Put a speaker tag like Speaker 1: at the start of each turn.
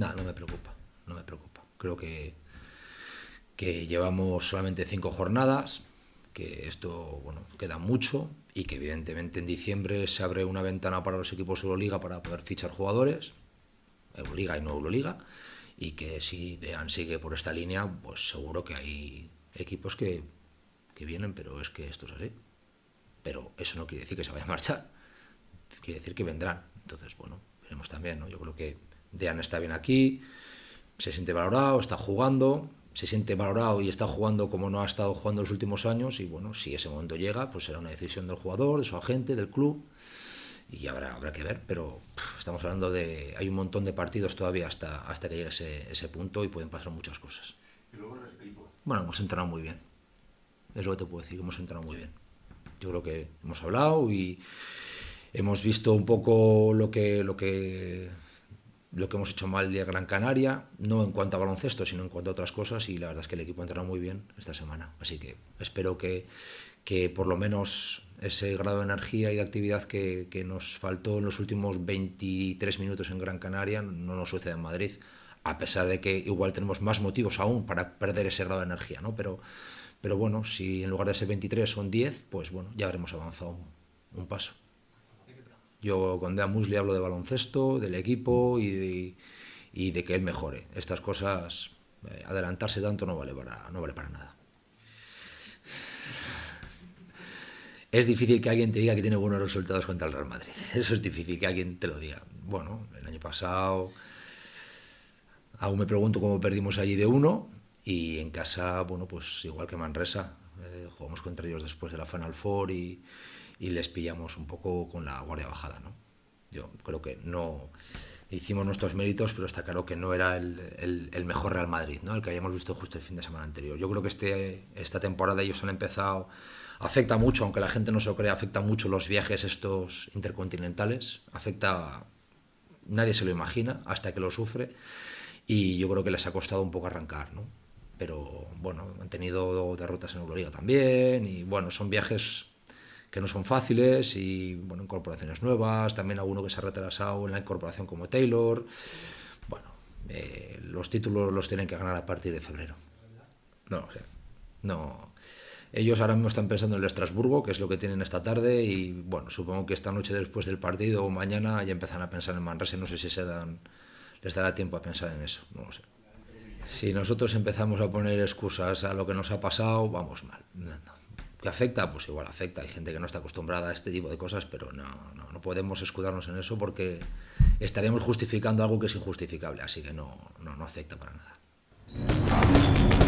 Speaker 1: No, no me preocupa, no me preocupa. Creo que, que llevamos solamente cinco jornadas, que esto bueno, queda mucho y que evidentemente en diciembre se abre una ventana para los equipos de Euroliga para poder fichar jugadores, Euroliga y no Euroliga, y que si Dean sigue por esta línea, pues seguro que hay equipos que, que vienen, pero es que esto es así. Pero eso no quiere decir que se vaya a marchar, quiere decir que vendrán. Entonces, bueno, veremos también, ¿no? Yo creo que Dean está bien aquí, se siente valorado, está jugando, se siente valorado y está jugando como no ha estado jugando los últimos años y bueno, si ese momento llega, pues será una decisión del jugador, de su agente, del club y habrá, habrá que ver, pero estamos hablando de, hay un montón de partidos todavía hasta, hasta que llegue ese, punto y pueden pasar muchas cosas. bueno, hemos entrado muy bien, es lo que te puedo decir, hemos entrado muy bien. Yo creo que hemos hablado y hemos visto un poco lo que, lo que lo que hemos hecho mal de Gran Canaria, no en cuanto a baloncesto, sino en cuanto a otras cosas, y la verdad es que el equipo ha muy bien esta semana. Así que espero que, que por lo menos ese grado de energía y de actividad que, nos faltó en los últimos 23 minutos en Gran Canaria no nos suceda en Madrid, a pesar de que igual tenemos más motivos aún para perder ese grado de energía, ¿no? Pero, pero bueno, si en lugar de ese 23 son 10, pues bueno, ya habremos avanzado un paso. Yo con Dean Musli hablo de baloncesto, del equipo y de, que él mejore. Estas cosas, eh, adelantarse tanto no vale, para, nada. Es difícil que alguien te diga que tiene buenos resultados contra el Real Madrid. Eso es difícil que alguien te lo diga. Bueno, el año pasado aún me pregunto cómo perdimos allí de uno y en casa, bueno, pues igual que Manresa. Eh, jugamos contra ellos después de la Final Four y, y les pillamos un poco con la guardia bajada, ¿no? Yo creo que no hicimos nuestros méritos, pero está claro que no era el, el, mejor Real Madrid, ¿no? El que habíamos visto justo el fin de semana anterior. Yo creo que este, esta temporada ellos han empezado. Afecta mucho, aunque la gente no se lo crea, afecta mucho los viajes estos intercontinentales. Afecta. Nadie se lo imagina hasta que lo sufre. Y yo creo que les ha costado un poco arrancar, ¿no? Pero bueno, han tenido derrotas en Euroliga también. Y bueno, son viajes que no son fáciles y bueno, incorporaciones nuevas, también alguno que se ha retrasado en la incorporación como Taylor. Bueno, eh, los títulos los tienen que ganar a partir de febrero. No, no. Ellos ahora mismo están pensando en el Estrasburgo, que es lo que tienen esta tarde, y bueno, supongo que esta noche después del partido o mañana ya empiezan a pensar en Manresa, no sé si se dan, les dará tiempo a pensar en eso, no lo sé. Si nosotros empezamos a poner excusas a lo que nos ha pasado, vamos mal. no. ¿Que afecta? Pues igual afecta. Hay gente que no está acostumbrada a este tipo de cosas, pero no, no, podemos escudarnos en eso porque estaremos justificando algo que es injustificable, así que no, no, no afecta para nada.